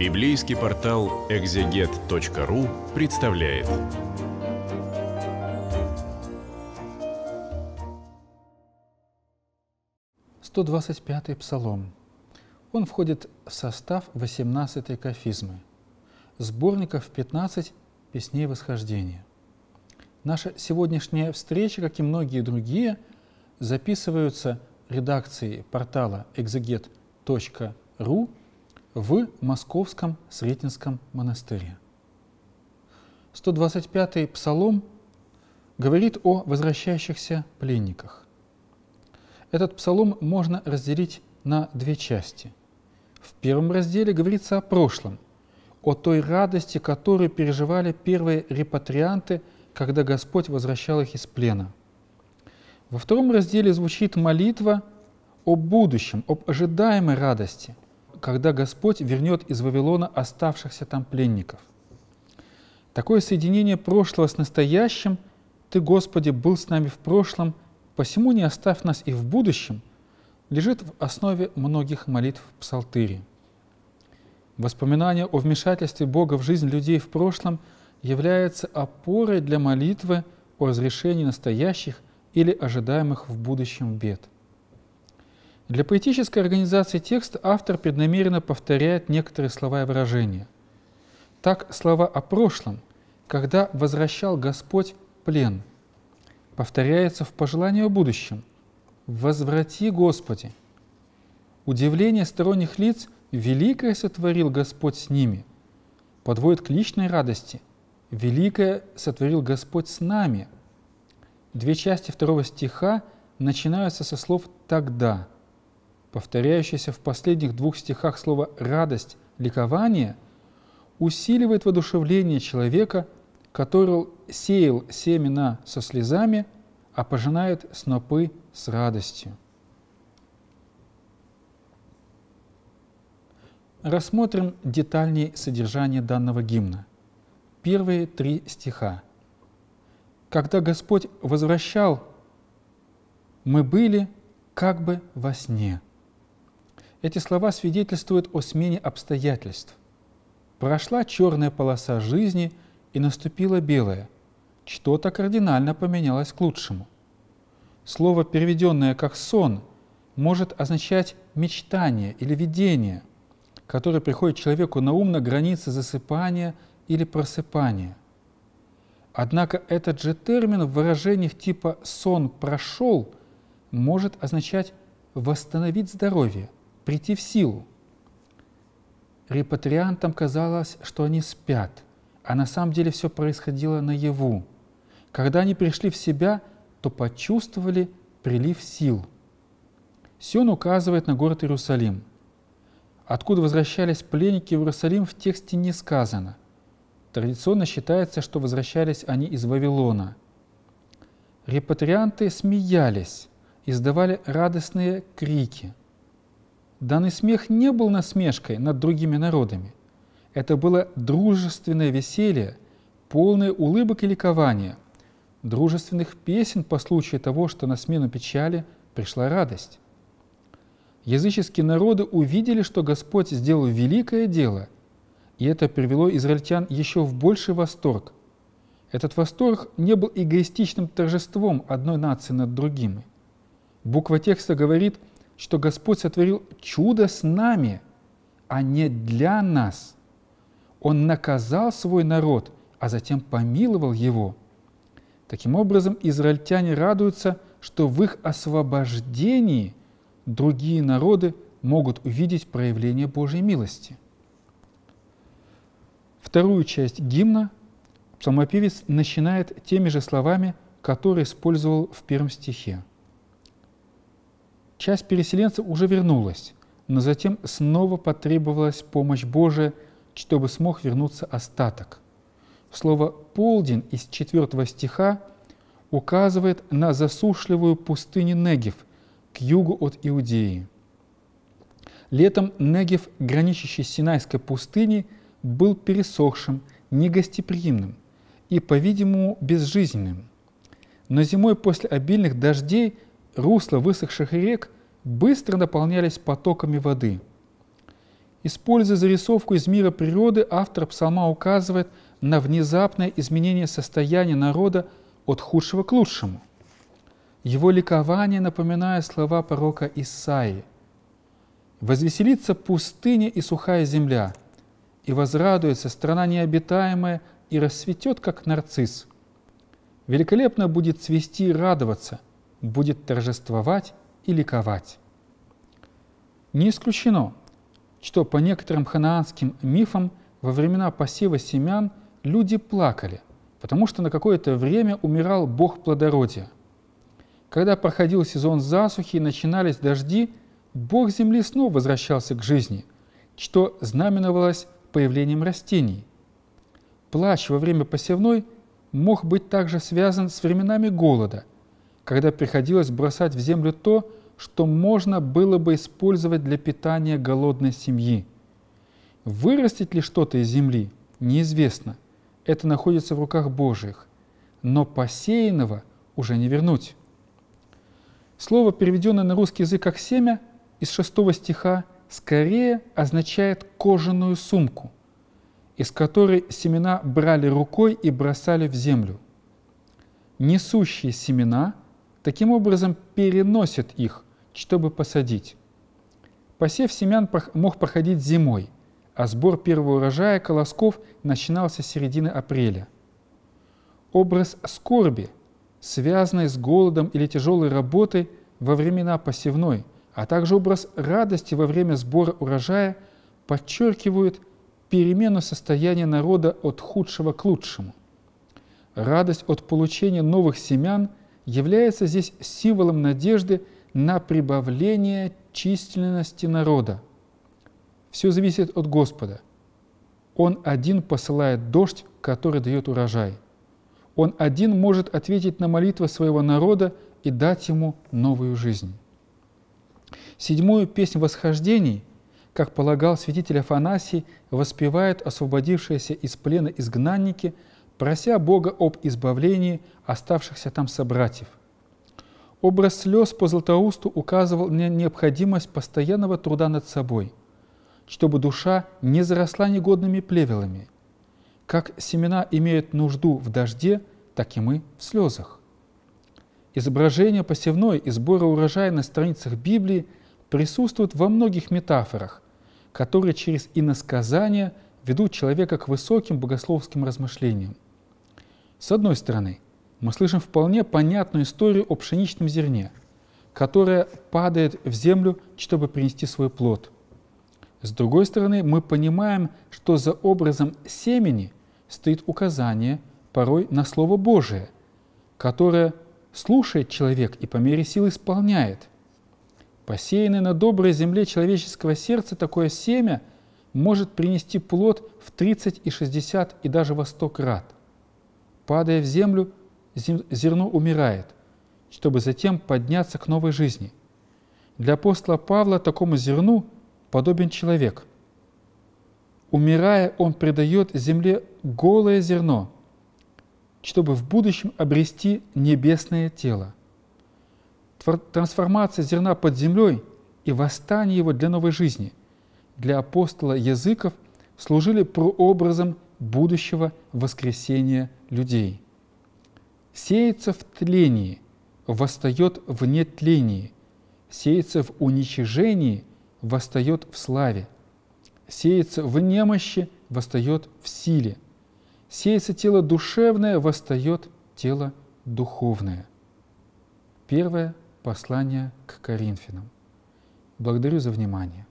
Библейский портал экзегет.ру представляет. Сто двадцать пятый псалом. Он входит в состав 18-й кафизмы, сборников 15 песней восхождения. Наша сегодняшняя встреча, как и многие другие, записываются редакцией портала exeget.ru в Московском Сретенском монастыре. 125-й псалом говорит о возвращающихся пленниках. Этот псалом можно разделить на две части. В первом разделе говорится о прошлом, о той радости, которую переживали первые репатрианты, когда Господь возвращал их из плена. Во втором разделе звучит молитва о будущем, об ожидаемой радости – когда Господь вернет из Вавилона оставшихся там пленников. Такое соединение прошлого с настоящим «Ты, Господи, был с нами в прошлом, посему не оставь нас и в будущем» лежит в основе многих молитв в Псалтыре. Воспоминание о вмешательстве Бога в жизнь людей в прошлом является опорой для молитвы о разрешении настоящих или ожидаемых в будущем бед – для поэтической организации текста автор преднамеренно повторяет некоторые слова и выражения. Так слова о прошлом, когда возвращал Господь плен, повторяется в пожелании о будущем. «Возврати, Господи!» Удивление сторонних лиц «Великое сотворил Господь с ними» подводит к личной радости «Великое сотворил Господь с нами». Две части второго стиха начинаются со слов «тогда», Повторяющееся в последних двух стихах слово «радость», «ликование» усиливает воодушевление человека, который сеял семена со слезами, а пожинает снопы с радостью. Рассмотрим детальнее содержание данного гимна. Первые три стиха. «Когда Господь возвращал, мы были как бы во сне». Эти слова свидетельствуют о смене обстоятельств. Прошла черная полоса жизни и наступила белая. Что-то кардинально поменялось к лучшему. Слово, переведенное как «сон», может означать мечтание или видение, которое приходит человеку на ум на границе засыпания или просыпания. Однако этот же термин в выражениях типа «сон прошел» может означать «восстановить здоровье», прийти в силу. Репатриантам казалось, что они спят, а на самом деле все происходило наяву. Когда они пришли в себя, то почувствовали прилив сил. Сион указывает на город Иерусалим. Откуда возвращались пленники в Иерусалим, в тексте не сказано. Традиционно считается, что возвращались они из Вавилона. Репатрианты смеялись, издавали радостные крики – Данный смех не был насмешкой над другими народами. Это было дружественное веселье, полное улыбок и ликования, дружественных песен по случаю того, что на смену печали пришла радость. Языческие народы увидели, что Господь сделал великое дело, и это привело израильтян еще в больший восторг. Этот восторг не был эгоистичным торжеством одной нации над другими. Буква текста говорит – что Господь сотворил чудо с нами, а не для нас. Он наказал свой народ, а затем помиловал его. Таким образом, израильтяне радуются, что в их освобождении другие народы могут увидеть проявление Божьей милости. Вторую часть гимна псалмопевец начинает теми же словами, которые использовал в первом стихе – Часть переселенцев уже вернулась, но затем снова потребовалась помощь Божия, чтобы смог вернуться остаток. Слово «полдень» из 4 стиха указывает на засушливую пустыню Негев к югу от Иудеи. Летом Негев, граничащий с Синайской пустыней, был пересохшим, негостеприимным и, по-видимому, безжизненным. Но зимой после обильных дождей – Русла высохших рек быстро наполнялись потоками воды. Используя зарисовку из мира природы, автор псалма указывает на внезапное изменение состояния народа от худшего к лучшему. Его ликование напоминает слова пророка Исаии. «Возвеселится пустыня и сухая земля, и возрадуется страна необитаемая, и расцветет, как нарцисс. Великолепно будет цвести и радоваться – будет торжествовать и ликовать. Не исключено, что по некоторым ханаанским мифам во времена посева семян люди плакали, потому что на какое-то время умирал бог плодородия. Когда проходил сезон засухи и начинались дожди, бог земли снова возвращался к жизни, что знаменовалось появлением растений. Плач во время посевной мог быть также связан с временами голода – когда приходилось бросать в землю то, что можно было бы использовать для питания голодной семьи. Вырастет ли что-то из земли, неизвестно. Это находится в руках Божьих. Но посеянного уже не вернуть. Слово, переведенное на русский язык как «семя», из шестого стиха скорее означает кожаную сумку, из которой семена брали рукой и бросали в землю. Несущие семена – Таким образом, переносит их, чтобы посадить. Посев семян мог проходить зимой, а сбор первого урожая колосков начинался с середины апреля. Образ скорби, связанный с голодом или тяжелой работой во времена посевной, а также образ радости во время сбора урожая подчеркивают перемену состояния народа от худшего к лучшему. Радость от получения новых семян – является здесь символом надежды на прибавление численности народа. Все зависит от Господа. Он один посылает дождь, который дает урожай. Он один может ответить на молитвы своего народа и дать ему новую жизнь. Седьмую песнь восхождений, как полагал святитель Афанасий, воспевают освободившиеся из плена изгнанники – прося Бога об избавлении оставшихся там собратьев. Образ слез по Златоусту указывал на необходимость постоянного труда над собой, чтобы душа не заросла негодными плевелами. Как семена имеют нужду в дожде, так и мы в слезах. Изображение посевной и сбора урожая на страницах Библии присутствует во многих метафорах, которые через иносказания ведут человека к высоким богословским размышлениям. С одной стороны, мы слышим вполне понятную историю о пшеничном зерне, которое падает в землю, чтобы принести свой плод. С другой стороны, мы понимаем, что за образом семени стоит указание порой на Слово Божие, которое слушает человек и по мере сил исполняет. Посеянное на доброй земле человеческого сердца такое семя может принести плод в 30 и 60 и даже во 100 крат – Падая в землю, зерно умирает, чтобы затем подняться к новой жизни. Для апостола Павла такому зерну подобен человек. Умирая, он предает земле голое зерно, чтобы в будущем обрести небесное тело. Трансформация зерна под землей и восстание его для новой жизни для апостола языков служили прообразом будущего воскресения людей. Сеется в тлении, восстает в нетлении, сеется в уничижении, восстает в славе, сеется в немощи, восстает в силе, сеется тело душевное, восстает тело духовное. Первое послание к Коринфянам. Благодарю за внимание.